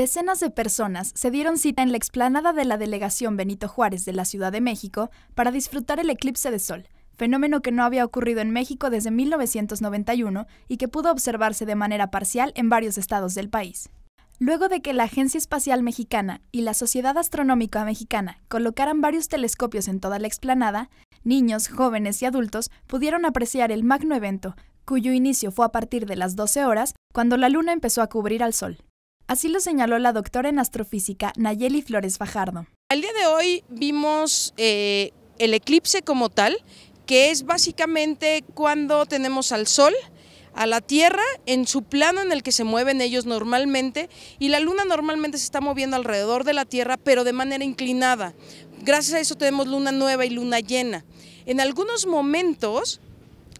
Decenas de personas se dieron cita en la explanada de la delegación Benito Juárez de la Ciudad de México para disfrutar el eclipse de sol, fenómeno que no había ocurrido en México desde 1991 y que pudo observarse de manera parcial en varios estados del país. Luego de que la Agencia Espacial Mexicana y la Sociedad Astronómica Mexicana colocaran varios telescopios en toda la explanada, niños, jóvenes y adultos pudieron apreciar el magno evento, cuyo inicio fue a partir de las 12 horas, cuando la luna empezó a cubrir al sol. Así lo señaló la doctora en astrofísica Nayeli Flores Fajardo. Al día de hoy vimos eh, el eclipse como tal, que es básicamente cuando tenemos al Sol, a la Tierra en su plano en el que se mueven ellos normalmente y la Luna normalmente se está moviendo alrededor de la Tierra pero de manera inclinada. Gracias a eso tenemos luna nueva y luna llena. En algunos momentos,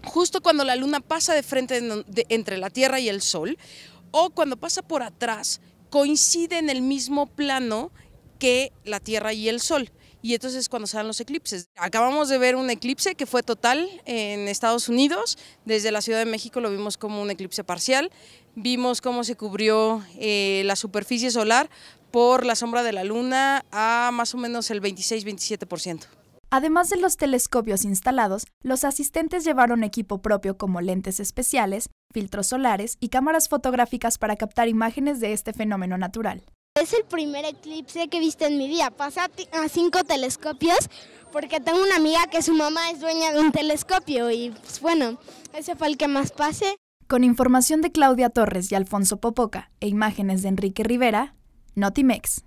justo cuando la Luna pasa de frente entre la Tierra y el Sol, o cuando pasa por atrás coincide en el mismo plano que la Tierra y el Sol. Y entonces es cuando salen dan los eclipses. Acabamos de ver un eclipse que fue total en Estados Unidos. Desde la Ciudad de México lo vimos como un eclipse parcial. Vimos cómo se cubrió eh, la superficie solar por la sombra de la luna a más o menos el 26-27%. Además de los telescopios instalados, los asistentes llevaron equipo propio como lentes especiales, filtros solares y cámaras fotográficas para captar imágenes de este fenómeno natural. Es el primer eclipse que viste en mi día, pasa a cinco telescopios porque tengo una amiga que su mamá es dueña de un telescopio y pues, bueno, ese fue el que más pase. Con información de Claudia Torres y Alfonso Popoca e imágenes de Enrique Rivera, Notimex.